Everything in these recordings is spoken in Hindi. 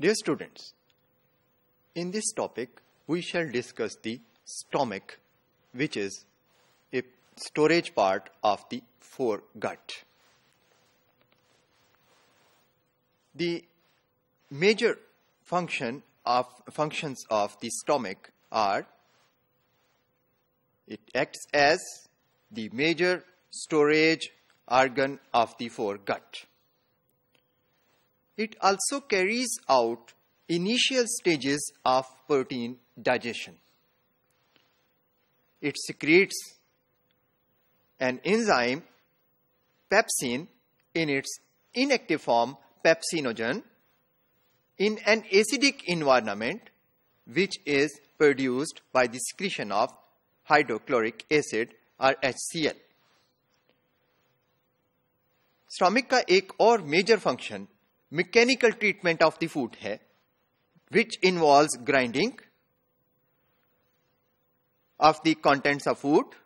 Dear students, in this topic we shall discuss the stomach which is a storage part of the foregut. The major function of functions of the stomach are it acts as the major storage organ of the foregut. It also carries out initial stages of protein digestion. It secretes an enzyme, pepsin, in its inactive form, pepsinogen, in an acidic environment which is produced by the secretion of hydrochloric acid or HCl. Stomach ka ek और major function. mechanical treatment of the food है which involves grinding of the contents of food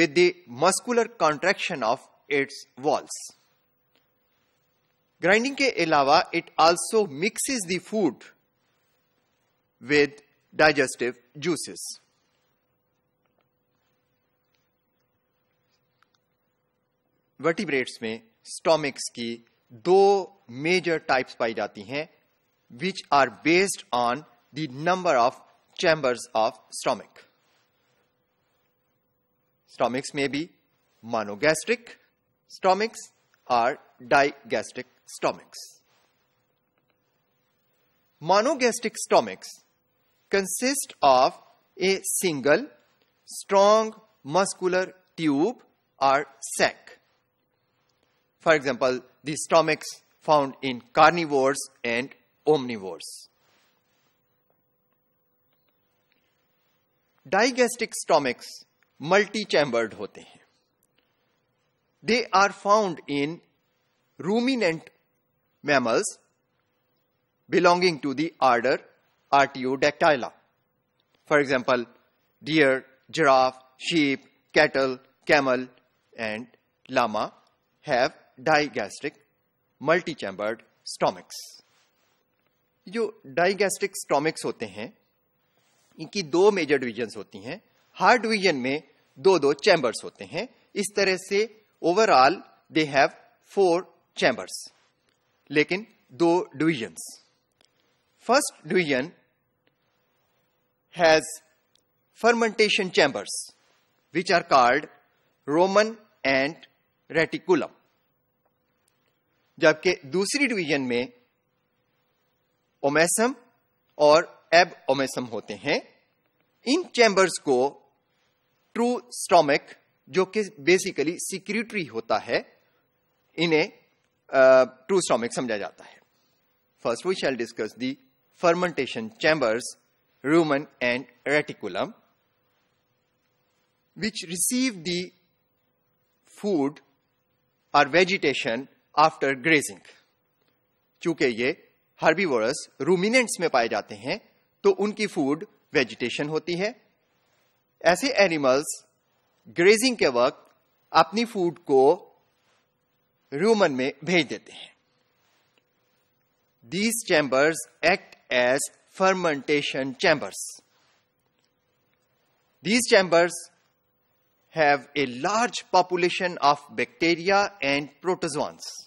with the muscular contraction of its walls. Grinding के अलावा it also mixes the food with digestive juices. Vertebrates में स्टोमिक्स की दो मेजर टाइप्स पाई जाती हैं which are based on the number of chambers of stomach stomachs में भी मोनोगैस्ट्रिक स्टोमिक्स और digastric stomachs monogastric stomachs consist of a single strong muscular tube or sac for example, the stomachs found in carnivores and omnivores. Digastric stomachs, multi-chambered, होते They are found in ruminant mammals belonging to the order Artiodactyla. For example, deer, giraffe, sheep, cattle, camel, and llama have digastric multi chambered stomachs जो डाइगैस्ट्रिक स्टोमिक्स होते हैं इनकी दो मेजर डिविजन होती हैं हार्ट डिवीजन में दो दो चैम्बर्स होते हैं इस तरह से overall they have four chambers लेकिन दो divisions first division has fermentation chambers which are called rumen and reticulum जबकि दूसरी डिवीजन में ओमेसम और एब ओमेसम होते हैं इन चैम्बर्स को ट्रू स्टोमिक जो कि बेसिकली सिक्यूटरी होता है इन्हें ट्रू स्टोमिक समझा जाता है first we shall discuss the fermentation chambers, rumen and reticulum which receive the food or vegetation after grazing क्योंकि ये हर्बीवोरस रूमिनेंट्स में पाए जाते हैं तो उनकी फूड वेजिटेशन होती है ऐसे एनिमल्स ग्रेजिंग के वक्त अपनी फूड को रूमन में भेज देते हैं these chambers act as fermentation chambers these chambers have a large population of bacteria and protozoans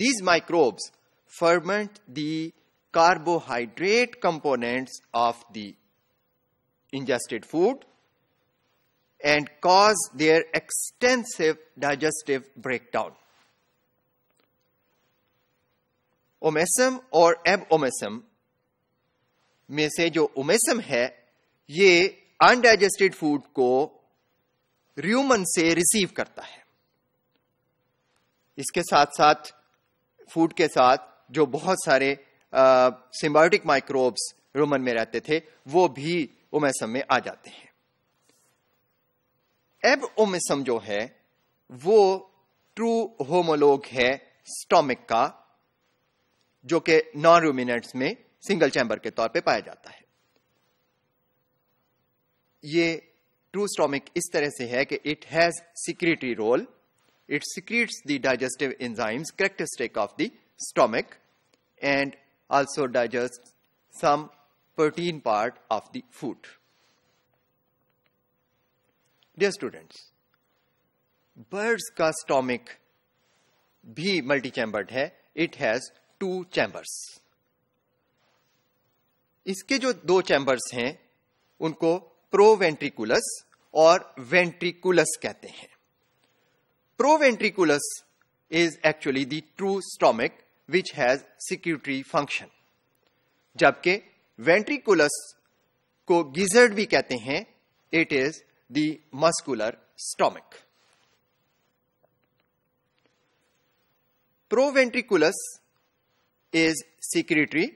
These microbes ferment the carbohydrate components of the ingested food and cause their extensive digestive breakdown. Omesum or abomesum omasum में से जो ओमेसम है ये अनडाइजेस्टेड फूड को र्यूमन से रिसीव करता है इसके साथ साथ फूड के साथ जो बहुत सारे सिम्बायोटिक माइक्रोब्स रोमन में रहते थे वो भी ओमेसम में आ जाते हैं एब ओमेसम जो है वो ट्रू होमोलोग है स्टोमिक का जो कि नॉन रूमिनेट्स में सिंगल चैम्बर के तौर पे पाया जाता है ये ट्रू स्टोमिक इस तरह से है कि it has secretory role it secretes the digestive enzymes characteristic of the stomach and also digests some protein part of the food. Dear students, birds ka stomach bhi multi-chambered hai. it has two chambers. Iske jo do chambers hain, unko proventriculus और ventriculus kehte hain. proventriculus is actually the true stomach which has secretory function. Jabke ventriculus ko gizzard bhi kehte hain, it is the muscular stomach. Proventriculus is secretory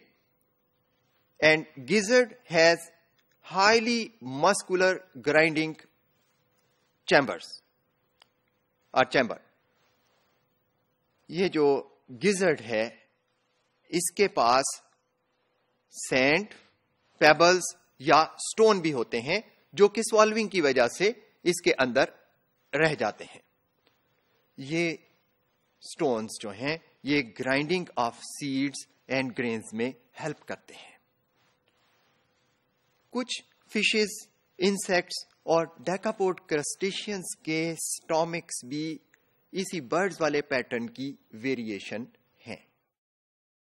and gizzard has highly muscular grinding chambers. और चैम्बर ये जो गिजर्ड है इसके पास सेंट पेबल्स या स्टोन भी होते हैं जो कि सॉल्विंग की वजह से इसके अंदर रह जाते हैं ये स्टोन्स जो हैं ये grinding of seeds and grains में हेल्प करते हैं कुछ फिशेस इंसेक्ट्स और डेकापोर्ट क्रस्टेशियंस के स्टॉमिक्स भी इसी बर्ड्स वाले पैटर्न की वेरिएशन